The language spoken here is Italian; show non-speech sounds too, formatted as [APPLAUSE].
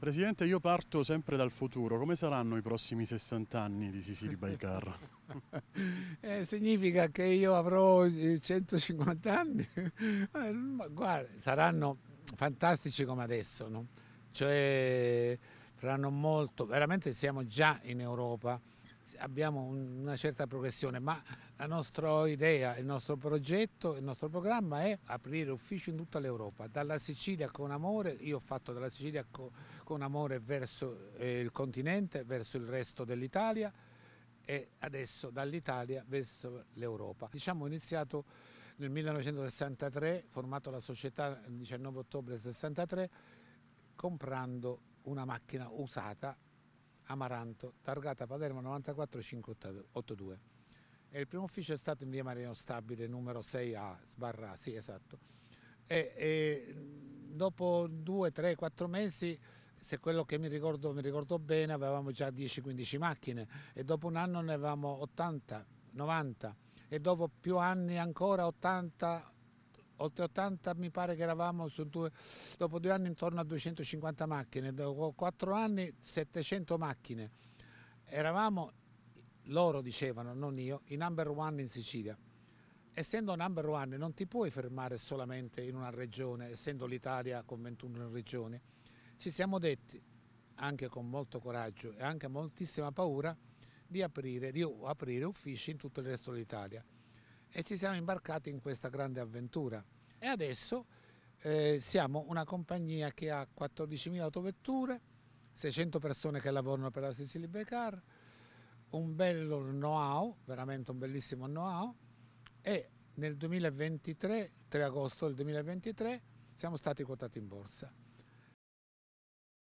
Presidente, io parto sempre dal futuro. Come saranno i prossimi 60 anni di Sicily Baicar? [LAUGHS] eh, significa che io avrò 150 eh, anni. [LAUGHS] Eh, guarda, saranno fantastici come adesso, no? Cioè, faranno molto. Veramente siamo già in Europa abbiamo una certa progressione, ma la nostra idea, il nostro progetto, il nostro programma è aprire uffici in tutta l'Europa, dalla Sicilia con amore, io ho fatto dalla Sicilia con amore verso eh, il continente, verso il resto dell'Italia e adesso dall'Italia verso l'Europa. Diciamo ho iniziato nel 1963, formato la società il 19 ottobre 1963, comprando una macchina usata Amaranto, targata Palermo 94582. E il primo ufficio è stato in via Marino Stabile, numero 6A, sbarra, sì esatto. E, e dopo due, tre, quattro mesi, se quello che mi ricordo, mi ricordo bene, avevamo già 10-15 macchine e dopo un anno ne avevamo 80, 90 e dopo più anni ancora 80, oltre 80 mi pare che eravamo su due, dopo due anni intorno a 250 macchine, dopo quattro anni 700 macchine. Eravamo, loro dicevano, non io, i number one in Sicilia. Essendo number one non ti puoi fermare solamente in una regione, essendo l'Italia con 21 regioni. Ci siamo detti, anche con molto coraggio e anche moltissima paura, di aprire, di aprire uffici in tutto il resto dell'Italia e ci siamo imbarcati in questa grande avventura. E adesso eh, siamo una compagnia che ha 14.000 autovetture, 600 persone che lavorano per la Sicily Becar, un bello know-how, veramente un bellissimo know-how e nel 2023, 3 agosto del 2023, siamo stati quotati in borsa.